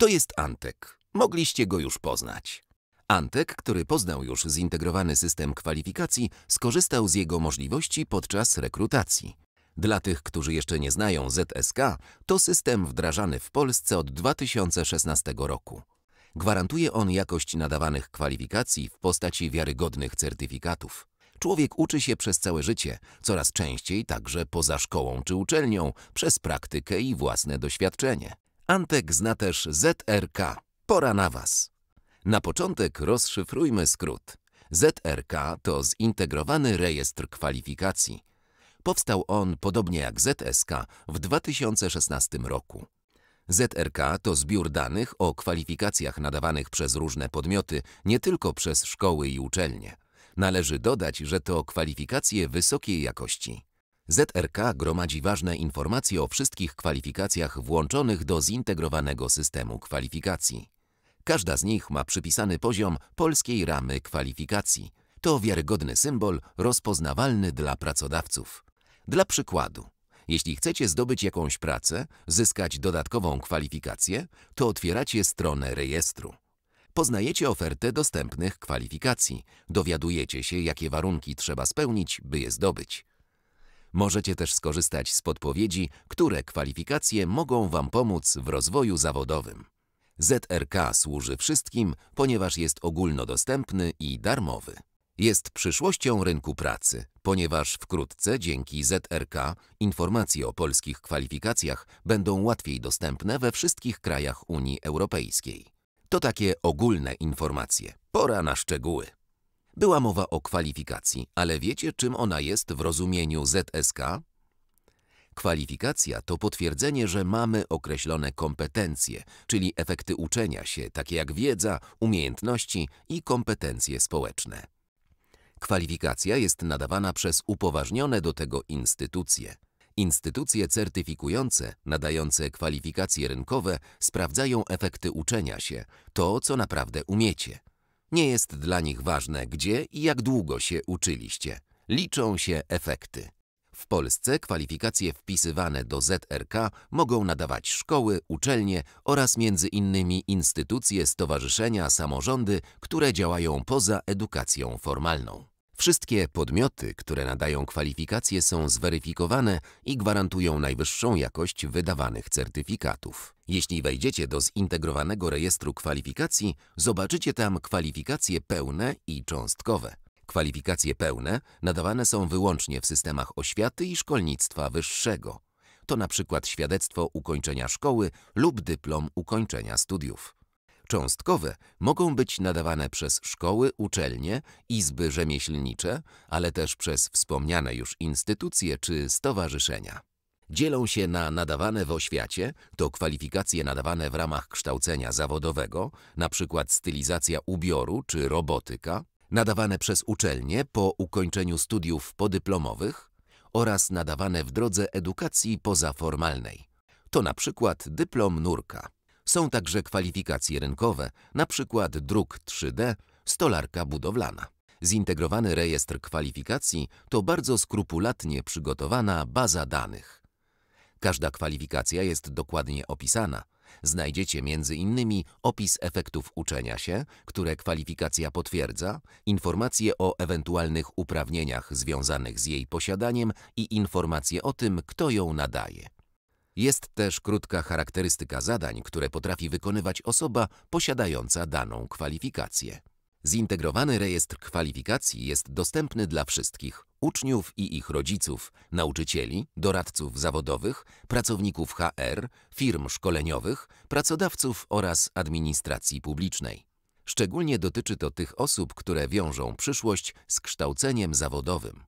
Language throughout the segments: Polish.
To jest Antek. Mogliście go już poznać. Antek, który poznał już zintegrowany system kwalifikacji, skorzystał z jego możliwości podczas rekrutacji. Dla tych, którzy jeszcze nie znają ZSK, to system wdrażany w Polsce od 2016 roku. Gwarantuje on jakość nadawanych kwalifikacji w postaci wiarygodnych certyfikatów. Człowiek uczy się przez całe życie, coraz częściej także poza szkołą czy uczelnią, przez praktykę i własne doświadczenie. Antek zna też ZRK. Pora na Was. Na początek rozszyfrujmy skrót. ZRK to Zintegrowany Rejestr Kwalifikacji. Powstał on, podobnie jak ZSK, w 2016 roku. ZRK to zbiór danych o kwalifikacjach nadawanych przez różne podmioty, nie tylko przez szkoły i uczelnie. Należy dodać, że to kwalifikacje wysokiej jakości. ZRK gromadzi ważne informacje o wszystkich kwalifikacjach włączonych do zintegrowanego systemu kwalifikacji. Każda z nich ma przypisany poziom polskiej ramy kwalifikacji. To wiarygodny symbol rozpoznawalny dla pracodawców. Dla przykładu, jeśli chcecie zdobyć jakąś pracę, zyskać dodatkową kwalifikację, to otwieracie stronę rejestru. Poznajecie ofertę dostępnych kwalifikacji, dowiadujecie się, jakie warunki trzeba spełnić, by je zdobyć. Możecie też skorzystać z podpowiedzi, które kwalifikacje mogą Wam pomóc w rozwoju zawodowym. ZRK służy wszystkim, ponieważ jest ogólnodostępny i darmowy. Jest przyszłością rynku pracy, ponieważ wkrótce dzięki ZRK informacje o polskich kwalifikacjach będą łatwiej dostępne we wszystkich krajach Unii Europejskiej. To takie ogólne informacje. Pora na szczegóły. Była mowa o kwalifikacji, ale wiecie czym ona jest w rozumieniu ZSK? Kwalifikacja to potwierdzenie, że mamy określone kompetencje, czyli efekty uczenia się, takie jak wiedza, umiejętności i kompetencje społeczne. Kwalifikacja jest nadawana przez upoważnione do tego instytucje. Instytucje certyfikujące, nadające kwalifikacje rynkowe, sprawdzają efekty uczenia się, to co naprawdę umiecie. Nie jest dla nich ważne, gdzie i jak długo się uczyliście. Liczą się efekty. W Polsce kwalifikacje wpisywane do ZRK mogą nadawać szkoły, uczelnie oraz między innymi instytucje, stowarzyszenia, samorządy, które działają poza edukacją formalną. Wszystkie podmioty, które nadają kwalifikacje są zweryfikowane i gwarantują najwyższą jakość wydawanych certyfikatów. Jeśli wejdziecie do zintegrowanego rejestru kwalifikacji, zobaczycie tam kwalifikacje pełne i cząstkowe. Kwalifikacje pełne nadawane są wyłącznie w systemach oświaty i szkolnictwa wyższego. To na przykład świadectwo ukończenia szkoły lub dyplom ukończenia studiów cząstkowe mogą być nadawane przez szkoły, uczelnie, izby rzemieślnicze, ale też przez wspomniane już instytucje czy stowarzyszenia. Dzielą się na nadawane w oświacie, to kwalifikacje nadawane w ramach kształcenia zawodowego, np. stylizacja ubioru czy robotyka, nadawane przez uczelnie po ukończeniu studiów podyplomowych oraz nadawane w drodze edukacji pozaformalnej. To na przykład dyplom nurka. Są także kwalifikacje rynkowe, np. druk 3D, stolarka budowlana. Zintegrowany rejestr kwalifikacji to bardzo skrupulatnie przygotowana baza danych. Każda kwalifikacja jest dokładnie opisana. Znajdziecie m.in. opis efektów uczenia się, które kwalifikacja potwierdza, informacje o ewentualnych uprawnieniach związanych z jej posiadaniem i informacje o tym, kto ją nadaje. Jest też krótka charakterystyka zadań, które potrafi wykonywać osoba posiadająca daną kwalifikację. Zintegrowany rejestr kwalifikacji jest dostępny dla wszystkich uczniów i ich rodziców, nauczycieli, doradców zawodowych, pracowników HR, firm szkoleniowych, pracodawców oraz administracji publicznej. Szczególnie dotyczy to tych osób, które wiążą przyszłość z kształceniem zawodowym.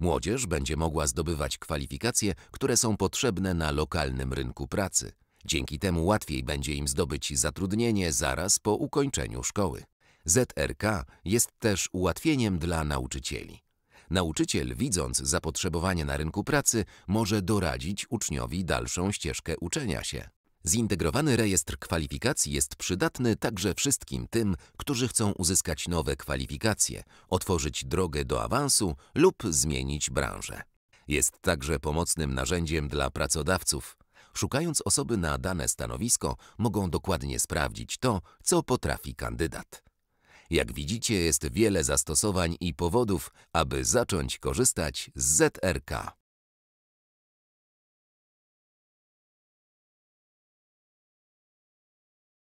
Młodzież będzie mogła zdobywać kwalifikacje, które są potrzebne na lokalnym rynku pracy. Dzięki temu łatwiej będzie im zdobyć zatrudnienie zaraz po ukończeniu szkoły. ZRK jest też ułatwieniem dla nauczycieli. Nauczyciel, widząc zapotrzebowanie na rynku pracy, może doradzić uczniowi dalszą ścieżkę uczenia się. Zintegrowany rejestr kwalifikacji jest przydatny także wszystkim tym, którzy chcą uzyskać nowe kwalifikacje, otworzyć drogę do awansu lub zmienić branżę. Jest także pomocnym narzędziem dla pracodawców. Szukając osoby na dane stanowisko, mogą dokładnie sprawdzić to, co potrafi kandydat. Jak widzicie, jest wiele zastosowań i powodów, aby zacząć korzystać z ZRK.